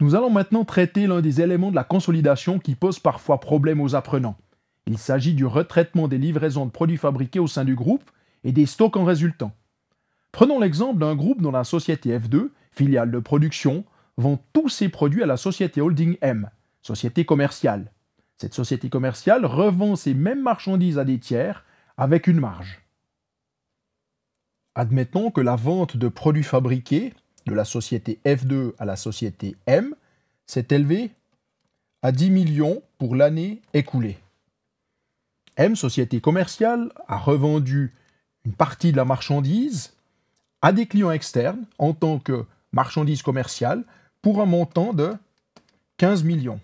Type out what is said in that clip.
Nous allons maintenant traiter l'un des éléments de la consolidation qui pose parfois problème aux apprenants. Il s'agit du retraitement des livraisons de produits fabriqués au sein du groupe et des stocks en résultant. Prenons l'exemple d'un groupe dont la société F2, filiale de production, vend tous ses produits à la société Holding M, société commerciale. Cette société commerciale revend ces mêmes marchandises à des tiers avec une marge. Admettons que la vente de produits fabriqués de la société F2 à la société M s'est élevé à 10 millions pour l'année écoulée. M, société commerciale, a revendu une partie de la marchandise à des clients externes en tant que marchandise commerciale pour un montant de 15 millions.